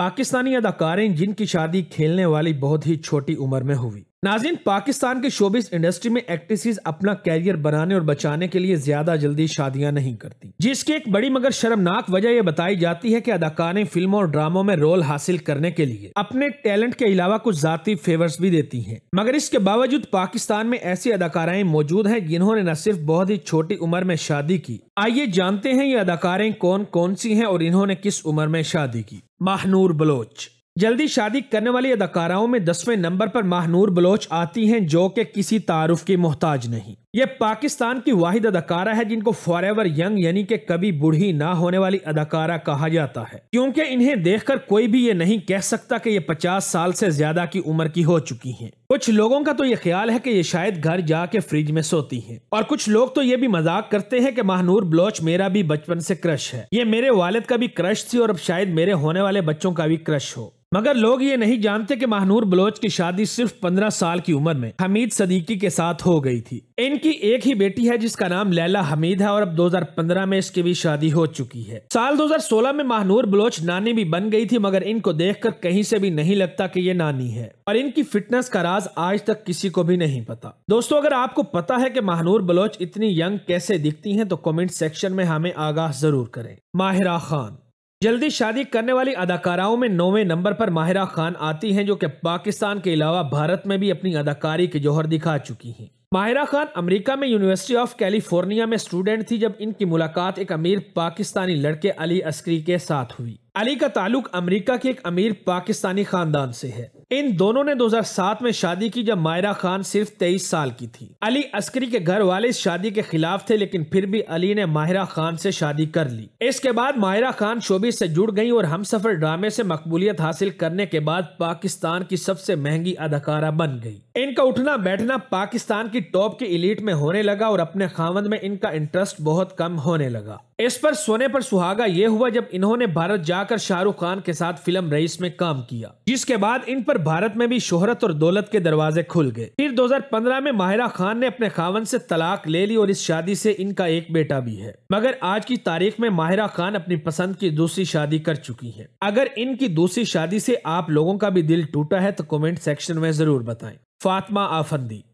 पाकिस्तानी अदाकारें जिनकी शादी खेलने वाली बहुत ही छोटी उम्र में हुई नाजिन पाकिस्तान के शोबिस इंडस्ट्री में एक्ट्रेसेस अपना कैरियर बनाने और बचाने के लिए ज्यादा जल्दी शादियां नहीं करती जिसकी एक बड़ी मगर शर्मनाक वजह यह बताई जाती है कि अदाकारें फिल्मों और ड्रामों में रोल हासिल करने के लिए अपने टैलेंट के अलावा कुछ जाती फेवर्स भी देती हैं मगर इसके बावजूद पाकिस्तान में ऐसी अदाकाराएं मौजूद है जिन्होंने न सिर्फ बहुत ही छोटी उम्र में शादी की आइए जानते हैं ये अदाकारें कौन कौन सी है और इन्होंने किस उम्र में शादी की माहनूर बलोच जल्दी शादी करने वाली अदाकाराओं में दसवें नंबर पर माहनूर बलोच आती हैं जो कि किसी तारुफ की मोहताज नहीं ये पाकिस्तान की वाहिद अदाकारा है जिनको एवर यंग यानी के कभी बूढ़ी ना होने वाली अदाकारा कहा जाता है क्योंकि इन्हें देखकर कोई भी ये नहीं कह सकता कि ये 50 साल से ज्यादा की उम्र की हो चुकी हैं। कुछ लोगों का तो ये ख्याल है कि ये शायद घर जाके फ्रिज में सोती हैं और कुछ लोग तो ये भी मजाक करते हैं कि महानूर ब्लॉच मेरा भी बचपन से क्रश है ये मेरे वालद का भी क्रश थी और अब शायद मेरे होने वाले बच्चों का भी क्रश हो मगर लोग ये नहीं जानते कि महानूर बलोच की शादी सिर्फ पंद्रह साल की उम्र में हमीद सदीकी के साथ हो गई थी इन इनकी एक ही बेटी है जिसका नाम लैला हमीद है और अब 2015 में इसकी भी शादी हो चुकी है साल 2016 में महानूर बलोच नानी भी बन गई थी मगर इनको देखकर कहीं से भी नहीं लगता कि ये नानी है और इनकी फिटनेस का राज आज तक किसी को भी नहीं पता दोस्तों अगर आपको पता है कि महानूर बलोच इतनी यंग कैसे दिखती है तो कॉमेंट सेक्शन में हमें आगाह जरूर करें माहिरा खान जल्दी शादी करने वाली अदाकाराओं में नौवे नंबर पर माहिरा खान आती हैं जो कि पाकिस्तान के अलावा भारत में भी अपनी अदाकारी के जौहर दिखा चुकी हैं माहिरा खान अमेरिका में यूनिवर्सिटी ऑफ कैलिफोर्निया में स्टूडेंट थी जब इनकी मुलाकात एक अमीर पाकिस्तानी लड़के अली अस्करी के साथ हुई अली का ताल्लुक अमेरिका के एक अमीर पाकिस्तानी खानदान से है इन दोनों ने 2007 में शादी की जब मायरा खान सिर्फ 23 साल की थी अली अस्करी के घर वाले इस शादी के खिलाफ थे लेकिन फिर भी अली ने माहिरा खान से शादी कर ली इसके बाद माहिरा खान शोबी से जुड़ गई और हम सफर ड्रामे से मकबूलियत हासिल करने के बाद पाकिस्तान की सबसे महंगी अदाकारा बन गई इनका उठना बैठना पाकिस्तान की टॉप की इलीट में होने लगा और अपने खावंद में इनका इंटरेस्ट बहुत कम होने लगा इस पर सोने पर सुहागा ये हुआ जब इन्होंने भारत जाकर शाहरुख खान के साथ फिल्म रईस में काम किया जिसके बाद इन पर लेकर भारत में भी शोहरत और दौलत के दरवाजे खुल गए फिर 2015 में माहिरा खान ने अपने खावन से तलाक ले ली और इस शादी से इनका एक बेटा भी है मगर आज की तारीख में माहिरा खान अपनी पसंद की दूसरी शादी कर चुकी है अगर इनकी दूसरी शादी से आप लोगों का भी दिल टूटा है तो कमेंट सेक्शन में जरूर बताएं फातिमा आफंदी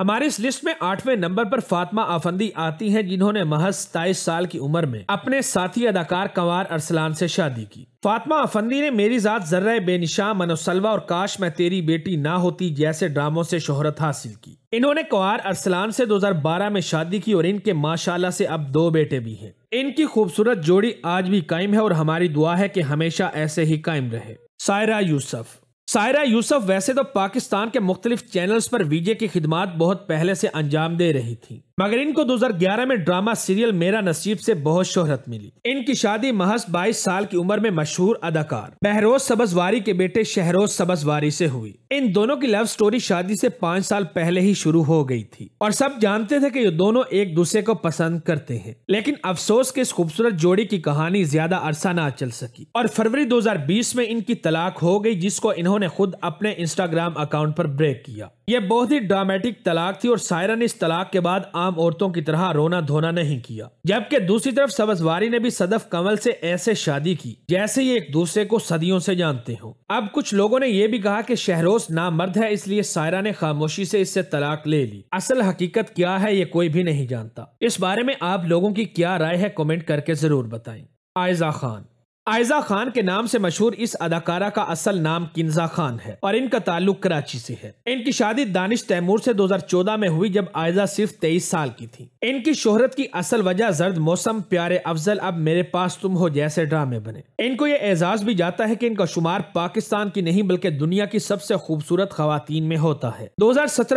हमारे इस लिस्ट में आठवें नंबर पर फातिमा आफंदी आती हैं जिन्होंने महज सताईस साल की उम्र में अपने साथी अदाकार कंवार अरसलान से शादी की फातिमा आफंदी ने मेरी जात जर्र बेनिशा मनोसलवा और काश मैं तेरी बेटी ना होती जैसे ड्रामों से शोहरत हासिल की इन्होंने कंवार अरसलान से 2012 में शादी की और इनके माशाला से अब दो बेटे भी हैं इनकी खूबसूरत जोड़ी आज भी कायम है और हमारी दुआ है की हमेशा ऐसे ही कायम रहे सायरा यूसफ सायरा यूसुफ वैसे तो पाकिस्तान के मुख्तलिफ चैनल्स पर वीजे की खिदमत बहुत पहले से अंजाम दे रही थी मगर इनको 2011 में ड्रामा सीरियल मेरा नसीब से बहुत शोहरत मिली इनकी शादी महज 22 साल की उम्र में मशहूर अदाकार बहरोज सबजवारी के बेटे शहरोज सबजवारी से हुई इन दोनों की लव स्टोरी शादी से पांच साल पहले ही शुरू हो गई थी और सब जानते थे कि ये दोनों एक दूसरे को पसंद करते हैं लेकिन अफसोस के इस खूबसूरत जोड़ी की कहानी ज्यादा अरसा ना चल सकी और फरवरी 2020 में इनकी तलाक हो गई जिसको इन्होंने खुद अपने इंस्टाग्राम अकाउंट पर ब्रेक किया यह बहुत ही ड्रामेटिक तलाक थी और सायरन इस तलाक के बाद आम औरतों की तरह रोना धोना नहीं किया जबकि दूसरी तरफ सबसवारी ने भी सदफ कमल से ऐसे शादी की जैसे ये एक दूसरे को सदियों से जानते हो अब कुछ लोगों ने यह भी कहा कि शहरोज ना मर्द है इसलिए सायरा ने खामोशी से इससे तलाक ले ली असल हकीकत क्या है ये कोई भी नहीं जानता इस बारे में आप लोगों की क्या राय है कॉमेंट करके जरूर बताए आयजा खान आयजा खान के नाम से मशहूर इस अदाकारा का असल नाम किन्जा खान है और इनका ताल्लुक कराची से है इनकी शादी दानिश तैमूर से 2014 में हुई जब आयजा सिर्फ 23 साल की थी इनकी शोहरत की असल वजह जर्द मौसम प्यारे अफजल अब मेरे पास तुम हो जैसे ड्रामे बने इनको ये एजाज भी जाता है की इनका शुमार पाकिस्तान की नहीं बल्कि दुनिया की सबसे खूबसूरत खातन में होता है दो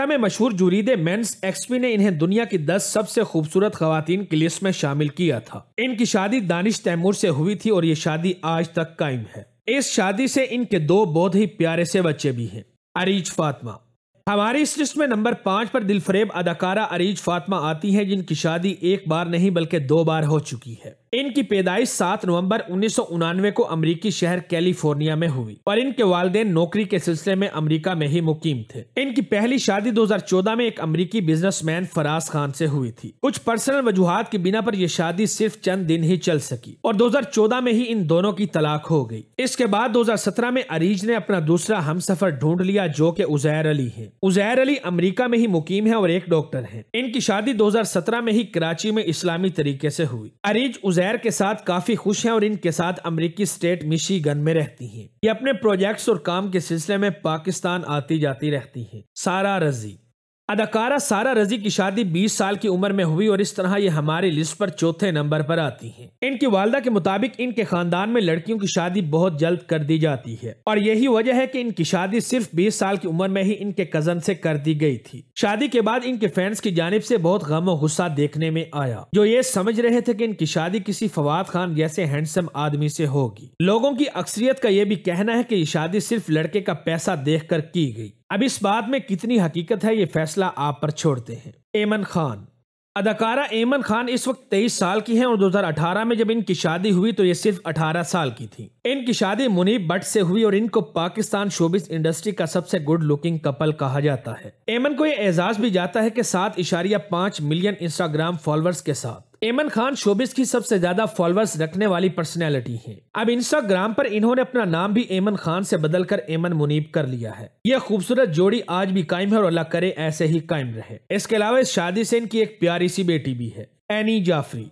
में मशहूर जुरीदे मेन्स एक्सपी ने इन्हें दुनिया की दस सबसे खूबसूरत खातन की लिस्ट में शामिल किया था इनकी शादी दानिश तैमूर से हुई थी और ये शादी शादी आज तक कायम है इस शादी से इनके दो बहुत ही प्यारे से बच्चे भी हैं अरीज फातमा हमारी इस लिस्ट में नंबर पांच पर दिलफरेब अदाकारा अरीज फातमा आती है जिनकी शादी एक बार नहीं बल्कि दो बार हो चुकी है इनकी पैदाइश 7 नवंबर उन्नीस को अमेरिकी शहर कैलिफोर्निया में हुई और इनके वाले नौकरी के सिलसिले में अमेरिका में ही मुकीम थे इनकी पहली शादी 2014 में एक अमेरिकी बिजनेसमैन फराज खान से हुई थी कुछ पर्सनल वजूहत की बिना पर यह शादी सिर्फ चंद दिन ही चल सकी और 2014 में ही इन दोनों की तलाक हो गई इसके बाद दो में अरीज ने अपना दूसरा हम सफर ढूंढ लिया जो की उजैर अली है उजैर अली अमरीका में ही मुकीम है और एक डॉक्टर है इनकी शादी दो में ही कराची में इस्लामी तरीके ऐसी हुई अरीज उजैर के साथ काफ़ी खुश हैं और इनके साथ अमेरिकी स्टेट मिशी गन में रहती हैं ये अपने प्रोजेक्ट्स और काम के सिलसिले में पाकिस्तान आती जाती रहती हैं सारा रजी अदाकारा सारा रजी की शादी 20 साल की उम्र में हुई और इस तरह ये हमारी लिस्ट पर चौथे नंबर पर आती हैं। इनकी वालदा के मुताबिक इनके खानदान में लड़कियों की शादी बहुत जल्द कर दी जाती है और यही वजह है कि इनकी शादी सिर्फ 20 साल की उम्र में ही इनके कजन से कर दी गई थी शादी के बाद इनके फैंस की जानब ऐसी बहुत गम और गुस्सा देखने में आया जो ये समझ रहे थे की इनकी शादी किसी फवाद खान जैसे हैंडसम आदमी से होगी लोगों की अक्सरियत का ये भी कहना है की ये शादी सिर्फ लड़के का पैसा देख कर की गयी अब इस बात में कितनी हकीकत है ये फैसला आप पर छोड़ते हैं एमन खान अदाकारा एमन खान इस वक्त तेईस साल की हैं और 2018 में जब इनकी शादी हुई तो ये सिर्फ 18 साल की थी इनकी शादी मुनीब भट्ट से हुई और इनको पाकिस्तान शोबिस इंडस्ट्री का सबसे गुड लुकिंग कपल कहा जाता है एमन को ये एजाज भी जाता है कि सात इशारिया पांच मिलियन इंस्टाग्राम फॉलोअर्स के साथ एमन खान शोबिस की सबसे ज्यादा फॉलोअर्स रखने वाली पर्सनैलिटी हैं। अब इंस्टाग्राम पर इन्होंने अपना नाम भी एमन खान से बदलकर एमन मुनीब कर लिया है यह खूबसूरत जोड़ी आज भी कायम है और अल्लाह करे ऐसे ही कायम रहे इसके अलावा इस शादी से इनकी एक प्यारी सी बेटी भी है एनी जाफरी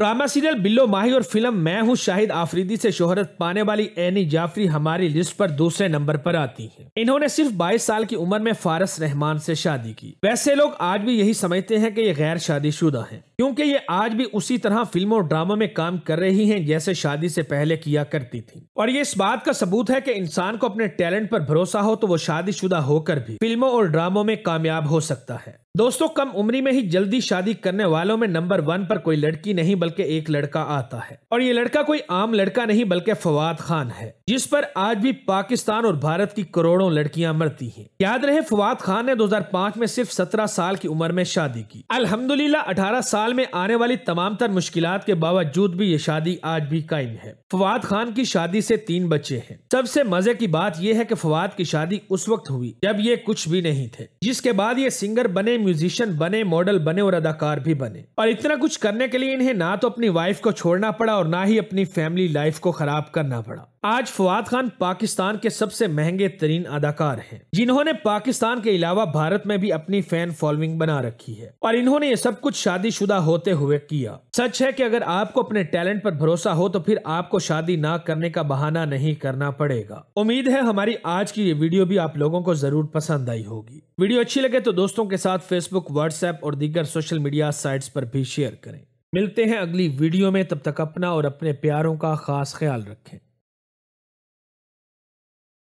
ड्रामा सीरियल बिल्लो माही और फिल्म मैं हूँ शाहिद आफरीदी से शोहरत पाने वाली एनी जाफरी हमारी लिस्ट पर दूसरे नंबर पर आती हैं। इन्होंने सिर्फ 22 साल की उम्र में फारस रहमान से शादी की वैसे लोग आज भी यही समझते हैं कि ये गैर शादीशुदा हैं। क्योंकि ये आज भी उसी तरह फिल्मों और ड्रामा में काम कर रही हैं जैसे शादी से पहले किया करती थी और ये इस बात का सबूत है कि इंसान को अपने टैलेंट पर भरोसा हो तो वो शादीशुदा होकर भी फिल्मों और ड्रामों में कामयाब हो सकता है दोस्तों कम उम्री में ही जल्दी शादी करने वालों में नंबर वन पर कोई लड़की नहीं बल्कि एक लड़का आता है और ये लड़का कोई आम लड़का नहीं बल्कि फवाद खान है जिस पर आज भी पाकिस्तान और भारत की करोड़ों लड़कियां मरती हैं याद रहे फवाद खान ने 2005 में सिर्फ 17 साल की उम्र में शादी की अलहमदुल्ला 18 साल साल में आने वाली तमाम तर मुश्किल के बावजूद भी ये शादी आज भी कायम है फवाद खान की शादी से तीन बच्चे हैं सबसे मजे की बात यह है कि फवाद की शादी उस वक्त हुई जब ये कुछ भी नहीं थे जिसके बाद ये सिंगर बने म्यूजिशियन बने मॉडल बने और अदाकार भी बने और इतना कुछ करने के लिए इन्हें ना तो अपनी वाइफ को छोड़ना पड़ा और ना ही अपनी फैमिली लाइफ को खराब करना पड़ा आज फवाद खान पाकिस्तान के सबसे महंगे तरीन अदाकार हैं जिन्होंने पाकिस्तान के अलावा भारत में भी अपनी फैन फॉलोइंग बना रखी है और इन्होंने ये सब कुछ शादीशुदा होते हुए किया सच है कि अगर आपको अपने टैलेंट पर भरोसा हो तो फिर आपको शादी ना करने का बहाना नहीं करना पड़ेगा उम्मीद है हमारी आज की ये वीडियो भी आप लोगों को जरूर पसंद आई होगी वीडियो अच्छी लगे तो दोस्तों के साथ फेसबुक व्हाट्सएप और दीगर सोशल मीडिया साइट पर भी शेयर करें मिलते हैं अगली वीडियो में तब तक अपना और अपने प्यारों का खास ख्याल रखें